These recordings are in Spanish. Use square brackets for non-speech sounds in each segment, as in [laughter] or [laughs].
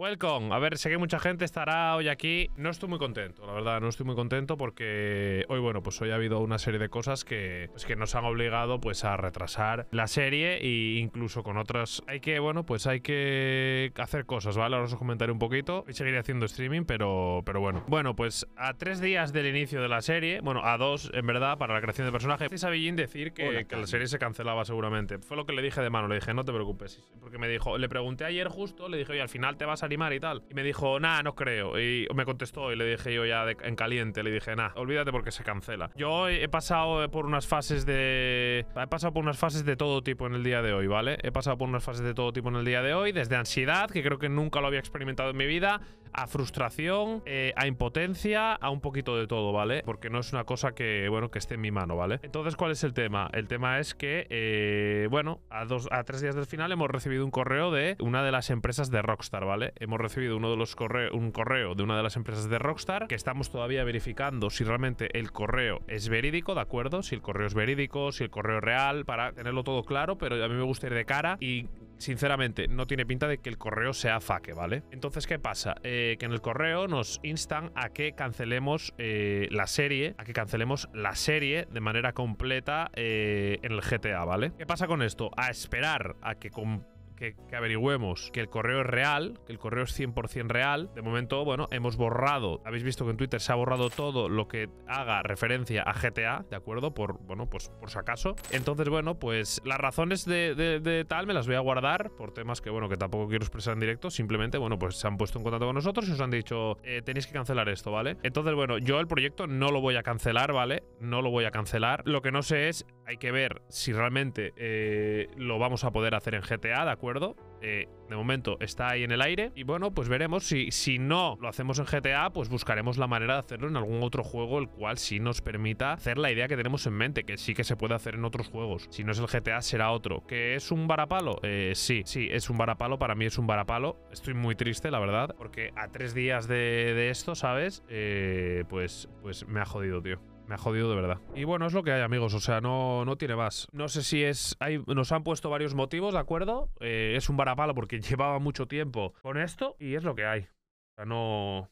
Welcome. A ver, sé que mucha gente estará hoy aquí. No estoy muy contento, la verdad, no estoy muy contento porque hoy, bueno, pues hoy ha habido una serie de cosas que, pues, que nos han obligado pues a retrasar la serie e incluso con otras. Hay que, bueno, pues hay que hacer cosas, ¿vale? Ahora os comentaré un poquito y seguiré haciendo streaming, pero, pero bueno. Bueno, pues a tres días del inicio de la serie, bueno, a dos, en verdad, para la creación de personaje, a decir que, que la serie se cancelaba seguramente. Fue lo que le dije de mano, le dije, no te preocupes, porque me dijo, le pregunté ayer justo, le dije, oye, al final te vas a animar y tal. Y me dijo, nah, no creo. Y me contestó y le dije yo ya en caliente, le dije, nah, olvídate porque se cancela. Yo he pasado por unas fases de... He pasado por unas fases de todo tipo en el día de hoy, ¿vale? He pasado por unas fases de todo tipo en el día de hoy, desde ansiedad, que creo que nunca lo había experimentado en mi vida, a frustración, eh, a impotencia, a un poquito de todo, ¿vale? Porque no es una cosa que, bueno, que esté en mi mano, ¿vale? Entonces, ¿cuál es el tema? El tema es que, eh, bueno, a, dos, a tres días del final hemos recibido un correo de una de las empresas de Rockstar, ¿vale? Hemos recibido uno de los un correo de una de las empresas de Rockstar que estamos todavía verificando si realmente el correo es verídico, ¿de acuerdo? Si el correo es verídico, si el correo es real, para tenerlo todo claro, pero a mí me gusta ir de cara y sinceramente, no tiene pinta de que el correo sea faque, ¿vale? Entonces, ¿qué pasa? Eh, que en el correo nos instan a que cancelemos eh, la serie, a que cancelemos la serie de manera completa eh, en el GTA, ¿vale? ¿Qué pasa con esto? A esperar a que con que, averigüemos que el correo es real, que el correo es 100% real. De momento, bueno, hemos borrado, habéis visto que en Twitter se ha borrado todo lo que haga referencia a GTA, ¿de acuerdo? Por, bueno, pues por si acaso. Entonces, bueno, pues las razones de, tal me las voy a guardar por temas que, bueno, que tampoco quiero expresar en directo. Simplemente, bueno, pues se han puesto en contacto con nosotros y os han dicho, eh, tenéis que cancelar esto, ¿vale? Entonces, bueno, yo el proyecto no lo voy a cancelar, ¿vale? No lo voy a cancelar. Lo que no sé es hay que ver si realmente eh, lo vamos a poder hacer en GTA, ¿de acuerdo? Eh, de momento está ahí en el aire. Y bueno, pues veremos. Si, si no lo hacemos en GTA, pues buscaremos la manera de hacerlo en algún otro juego, el cual sí nos permita hacer la idea que tenemos en mente, que sí que se puede hacer en otros juegos. Si no es el GTA, será otro. ¿Que es un varapalo? Eh, sí, sí, es un varapalo. Para mí es un varapalo. Estoy muy triste, la verdad, porque a tres días de, esto, ¿sabes? Eh, pues, pues me ha jodido, tío me ha jodido de verdad. Y bueno, es lo que hay, amigos, o sea, no, no tiene más. No sé si es. Hay, nos han puesto varios motivos, ¿de acuerdo? Eh, es un varapalo porque [laughs] llevaba mucho tiempo con esto y es lo que hay. O sea, no.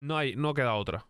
No hay, no queda otra.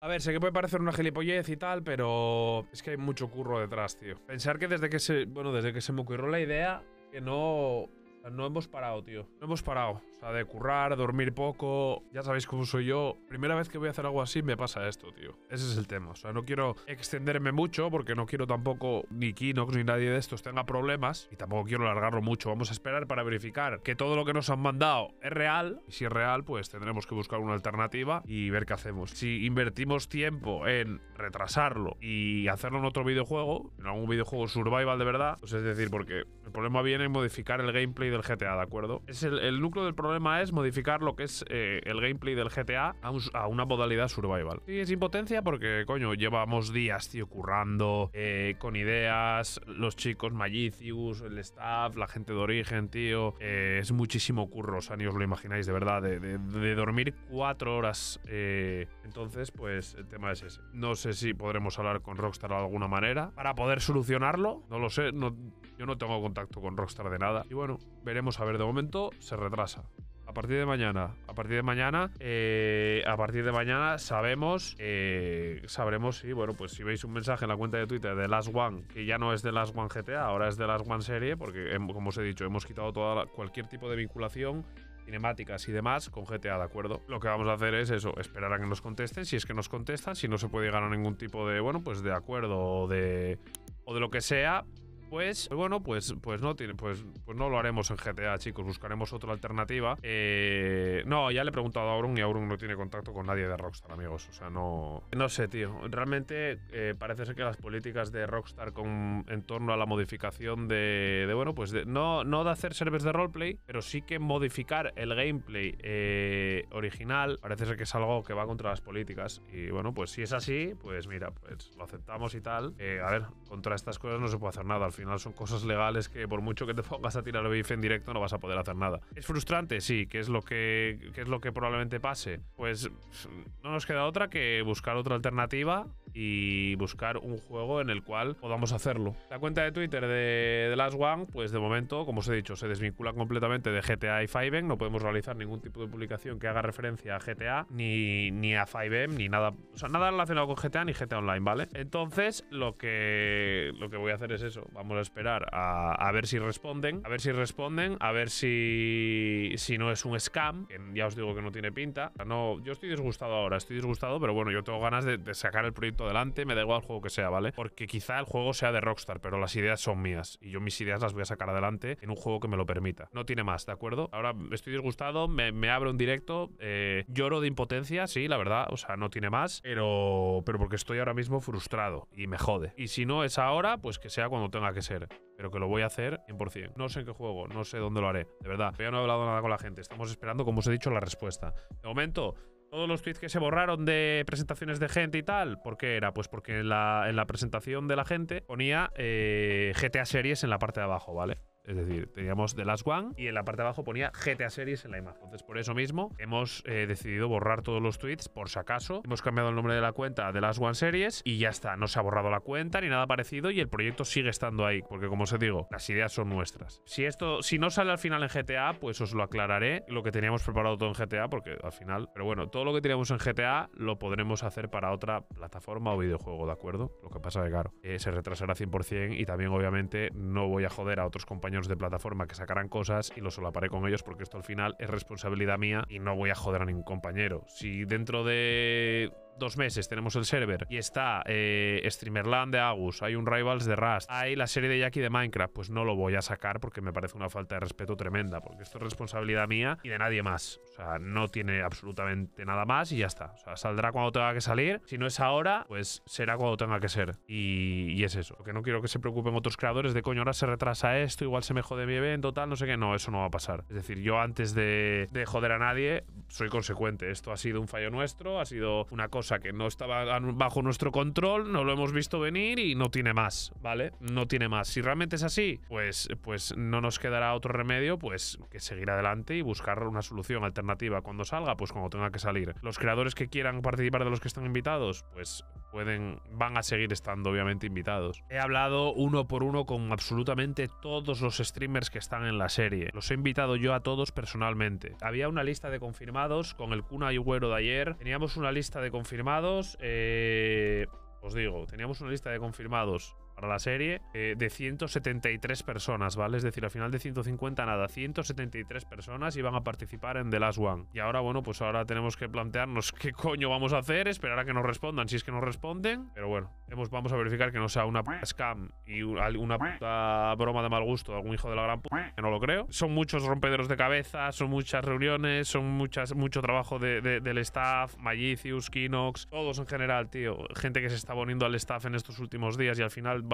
A ver, sé que puede parecer una gilipollez y tal, pero es que hay mucho curro detrás, tío. Pensar que desde que se, bueno, desde que se me ocurrió la idea, que no no hemos parado, tío. No hemos parado. O sea, de currar, dormir poco. Ya sabéis cómo soy yo. Primera vez que voy a hacer algo así me pasa esto, tío. Ese es el tema. O sea, no quiero extenderme mucho porque no quiero tampoco ni Kinox ni nadie de estos tenga problemas. Y tampoco quiero alargarlo mucho. Vamos a esperar para verificar que todo lo que nos han mandado es real. Y si es real, pues tendremos que buscar una alternativa y ver qué hacemos. Si invertimos tiempo en retrasarlo y hacerlo en otro videojuego, en algún videojuego survival de verdad, pues es decir, porque el problema viene en modificar el gameplay del GTA, ¿de acuerdo? Es el, núcleo del problema es modificar lo que es eh, el gameplay del GTA a, una modalidad survival. Y es impotencia porque, coño, llevamos días, tío, currando, eh, con ideas, los chicos Magicius, el staff, la gente de origen, tío. Eh, es muchísimo curro, o ni os lo imagináis, de verdad, de, dormir cuatro horas. entonces, pues el tema es ese. No sé si podremos hablar con Rockstar de alguna manera para poder solucionarlo. No lo sé, no, yo no tengo contacto con Rockstar de nada. Y bueno, veremos a ver. De momento se retrasa. A partir de mañana, a partir de mañana, eh, a partir de mañana sabemos, eh, sabremos si, bueno, pues si veis un mensaje en la cuenta de Twitter de Last One, que ya no es de Last One GTA, ahora es de Last One Serie, porque como os he dicho, hemos quitado toda cualquier tipo de vinculación cinemáticas y demás con GTA, ¿de acuerdo? Lo que vamos a hacer es eso, esperar a que nos contesten, si es que nos contestan, si no se puede llegar a ningún tipo de, bueno, pues de acuerdo o de, o de lo que sea, pues, pues bueno, pues, pues no tiene, pues, pues no lo haremos en GTA, chicos. Buscaremos otra alternativa. Eh, no, ya le he preguntado a Aurun y Aurun no tiene contacto con nadie de Rockstar, amigos. O sea, no. No sé, tío. Realmente eh, parece ser que las políticas de Rockstar con, en torno a la modificación de. bueno, pues de, no, no de hacer servers de roleplay, pero sí que modificar el gameplay eh, original. Parece ser que es algo que va contra las políticas. Y bueno, pues si es así, pues mira, pues lo aceptamos y tal. a ver, contra estas cosas no se puede hacer nada al al final son cosas legales que por mucho que te pongas a tirar bife en directo no vas a poder hacer nada. Es frustrante, sí, que es lo que, que es lo que probablemente pase. Pues no nos queda otra que buscar otra alternativa y buscar un juego en el cual podamos hacerlo. La cuenta de Twitter de The Last One, pues de momento, como os he dicho, se desvincula completamente de GTA y 5M, no podemos realizar ningún tipo de publicación que haga referencia a GTA, ni, a 5M, ni nada, o sea, nada relacionado con GTA ni GTA Online, ¿vale? Entonces, lo que, lo que voy a hacer es eso, vamos a esperar a, ver si responden, a ver si responden, a ver si, si no es un scam, que ya os digo que no tiene pinta, no, yo estoy disgustado ahora, estoy disgustado, pero bueno, yo tengo ganas de sacar el proyecto adelante me da igual el juego que sea, ¿vale? Porque quizá el juego sea de Rockstar, pero las ideas son mías y yo mis ideas las voy a sacar adelante en un juego que me lo permita. No tiene más, ¿de acuerdo? Ahora estoy disgustado, me, me abro un directo, eh, lloro de impotencia, sí, la verdad, o sea, no tiene más, pero, pero porque estoy ahora mismo frustrado y me jode. Y si no es ahora, pues que sea cuando tenga que ser pero que lo voy a hacer 100%. No sé en qué juego, no sé dónde lo haré, de verdad. Yo no he hablado nada con la gente, estamos esperando, como os he dicho, la respuesta. De momento, todos los tweets que se borraron de presentaciones de gente y tal, ¿por qué era? Pues porque en la, en la presentación de la gente ponía eh, GTA Series en la parte de abajo, ¿vale? Es decir, teníamos The Last One y en la parte de abajo ponía GTA Series en la imagen. Entonces, por eso mismo, hemos eh, decidido borrar todos los tweets, por si acaso. Hemos cambiado el nombre de la cuenta a The Last One Series y ya está. No se ha borrado la cuenta ni nada parecido y el proyecto sigue estando ahí. Porque, como os digo, las ideas son nuestras. Si esto, si no sale al final en GTA, pues os lo aclararé. Lo que teníamos preparado todo en GTA, porque al final. Pero bueno, todo lo que teníamos en GTA lo podremos hacer para otra plataforma o videojuego, ¿de acuerdo? Lo que pasa es que, claro, eh, se retrasará 100% y también, obviamente, no voy a joder a otros compañeros de plataforma que sacaran cosas y lo solaparé con ellos porque esto al final es responsabilidad mía y no voy a joder a ningún compañero. Si dentro de dos meses tenemos el server y está eh, Streamerland de Agus, hay un Rivals de Rust, hay la serie de Jackie de Minecraft, pues no lo voy a sacar porque me parece una falta de respeto tremenda, porque esto es responsabilidad mía y de nadie más. O sea, no tiene absolutamente nada más y ya está. O sea, saldrá cuando tenga que salir. Si no es ahora, pues será cuando tenga que ser. Y, es eso. que no quiero que se preocupen otros creadores de coño, ahora se retrasa esto, igual se me jode mi evento, tal, no sé qué. No, eso no va a pasar. Es decir, yo antes de, de joder a nadie, soy consecuente. Esto ha sido un fallo nuestro, ha sido una cosa o sea, que no estaba bajo nuestro control, no lo hemos visto venir y no tiene más, ¿vale? No tiene más. Si realmente es así, pues, pues no nos quedará otro remedio pues que seguir adelante y buscar una solución alternativa. Cuando salga, pues cuando tenga que salir. Los creadores que quieran participar de los que están invitados, pues pueden, van a seguir estando obviamente invitados. He hablado uno por uno con absolutamente todos los streamers que están en la serie. Los he invitado yo a todos personalmente. Había una lista de confirmados con el y Huero de ayer. Teníamos una lista de confirmados. Eh, os digo, teníamos una lista de confirmados para la serie eh, de 173 personas, ¿vale? Es decir, al final de 150 nada, 173 personas iban a participar en The Last One. Y ahora, bueno, pues ahora tenemos que plantearnos qué coño vamos a hacer, esperar a que nos respondan, si es que nos responden. Pero bueno, vamos a verificar que no sea una puta scam y una puta broma de mal gusto de algún hijo de la gran puta, que no lo creo. Son muchos rompederos de cabeza, son muchas reuniones, son muchas, mucho trabajo del staff, Magicius, Kinox, todos en general, tío. Gente que se está poniendo al staff en estos últimos días y al final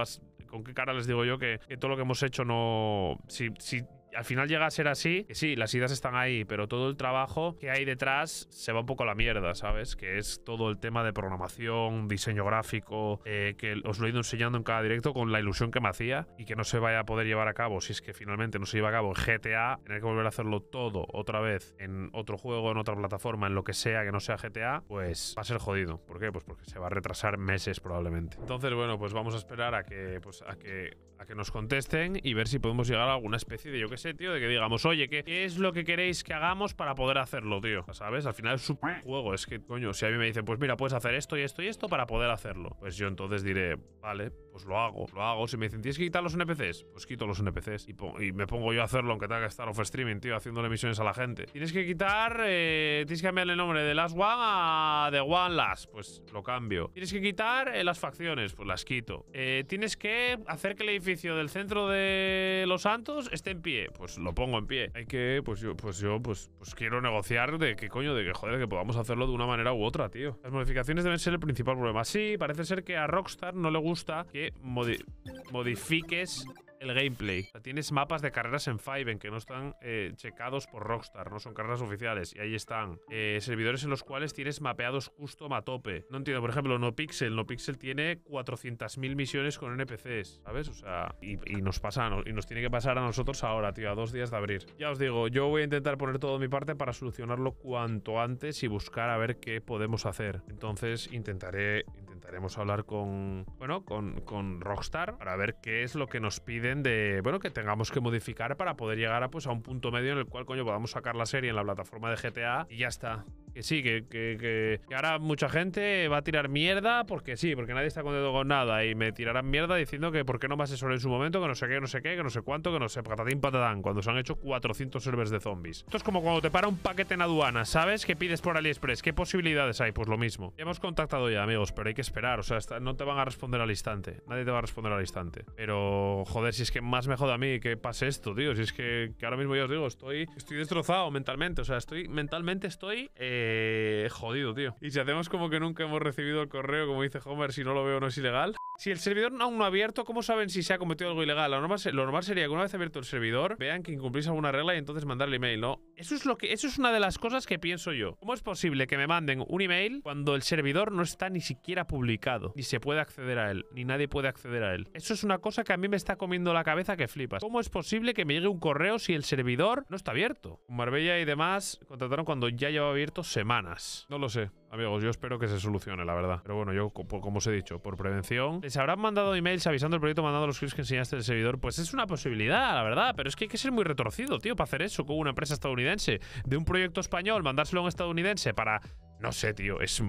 ¿con qué cara les digo yo que, todo lo que hemos hecho no... Si, si al final llega a ser así. Que sí, las ideas están ahí, pero todo el trabajo que hay detrás se va un poco a la mierda, ¿sabes? Que es todo el tema de programación, diseño gráfico, eh, que os lo he ido enseñando en cada directo con la ilusión que me hacía y que no se vaya a poder llevar a cabo si es que finalmente no se lleva a cabo en GTA, tener que volver a hacerlo todo otra vez en otro juego, en otra plataforma, en lo que sea que no sea GTA, pues va a ser jodido. ¿Por qué? Pues porque se va a retrasar meses probablemente. Entonces, bueno, pues vamos a esperar a que, pues, que, a que nos contesten y ver si podemos llegar a alguna especie de, yo que sé, tío, de que digamos, oye, ¿qué, es lo que queréis que hagamos para poder hacerlo, tío? ¿Sabes? Al final es un juego, es que, coño, si a mí me dicen, pues mira, puedes hacer esto y esto y esto para poder hacerlo, pues yo entonces diré, vale, pues lo hago, lo hago. Si me dicen, tienes que quitar los NPCs, pues quito los NPCs y, me pongo yo a hacerlo, aunque tenga que estar off streaming, tío, haciéndole misiones a la gente. Tienes que quitar, eh, tienes que cambiarle el nombre de Last One a The One Last, pues lo cambio. Tienes que quitar eh, las facciones, pues las quito. Eh, tienes que hacer que el edificio del centro de Los Santos esté en pie, pues lo pongo en pie. Hay que, pues yo, pues yo, pues, pues quiero negociar de qué coño, de que joder, que podamos hacerlo de una manera u otra, tío. Las modificaciones deben ser el principal problema. Sí, parece ser que a Rockstar no le gusta que modifiques el gameplay. tienes mapas de carreras en Five en que no están eh, checados por Rockstar, no son carreras oficiales. Y ahí están. Eh, servidores en los cuales tienes mapeados justo a tope. No entiendo, por ejemplo, No Pixel. No Pixel tiene 400.000 misiones con NPCs, ¿sabes? O sea, y, nos pasa, y nos tiene que pasar a nosotros ahora, tío, a dos días de abrir. Ya os digo, yo voy a intentar poner todo mi parte para solucionarlo cuanto antes y buscar a ver qué podemos hacer. Entonces intentaré queremos hablar con, bueno, con, con, Rockstar para ver qué es lo que nos piden de, bueno, que tengamos que modificar para poder llegar a, pues, a un punto medio en el cual, coño, podamos sacar la serie en la plataforma de GTA y ya está que sí, que, que, ahora mucha gente va a tirar mierda porque sí, porque nadie está contento con nada y me tirarán mierda diciendo que por qué no me asesoré en su momento, que no sé qué, no sé qué, que no sé cuánto, que no sé, patatín patatán, cuando se han hecho 400 servers de zombies. Esto es como cuando te para un paquete en aduana, ¿sabes? Que pides por AliExpress, ¿qué posibilidades hay? Pues lo mismo. hemos contactado ya, amigos, pero hay que esperar, o sea, no te van a responder al instante, nadie te va a responder al instante. Pero, joder, si es que más me jode a mí que pase esto, tío, si es que, ahora mismo ya os digo, estoy, estoy destrozado mentalmente, o sea, estoy mentalmente estoy... Eh, eh, jodido, tío. Y si hacemos como que nunca hemos recibido el correo, como dice Homer, si no lo veo no es ilegal. Si el servidor aún no ha abierto, ¿cómo saben si se ha cometido algo ilegal? Lo normal, sería que una vez abierto el servidor, vean que incumplís alguna regla y entonces mandarle email, ¿no? Eso es, lo que, eso es una de las cosas que pienso yo. ¿Cómo es posible que me manden un email cuando el servidor no está ni siquiera publicado, ni se puede acceder a él, ni nadie puede acceder a él? Eso es una cosa que a mí me está comiendo la cabeza que flipas. ¿Cómo es posible que me llegue un correo si el servidor no está abierto? Marbella y demás contrataron cuando ya llevaba abierto semanas. No lo sé. Amigos, yo espero que se solucione, la verdad. Pero bueno, yo, pues, como os he dicho, por prevención. ¿Les habrán mandado emails avisando el proyecto, mandando los clips que enseñaste el servidor? Pues es una posibilidad, la verdad. Pero es que hay que ser muy retorcido, tío, para hacer eso con una empresa estadounidense. De un proyecto español, mandárselo a un estadounidense para no sé, tío. Es,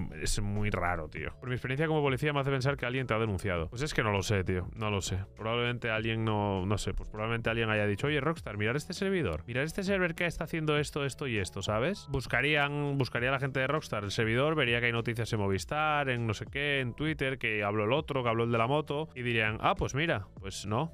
muy raro, tío. Por mi experiencia como policía me hace pensar que alguien te ha denunciado. Pues es que no lo sé, tío. No lo sé. Probablemente alguien no. No sé. Pues probablemente alguien haya dicho, oye, Rockstar, mirar este servidor. Mirar este server que está haciendo esto, esto y esto, ¿sabes? Buscarían. Buscaría a la gente de Rockstar el servidor, vería que hay noticias en Movistar, en no sé qué, en Twitter, que habló el otro, que habló el de la moto. Y dirían, ah, pues mira, pues no.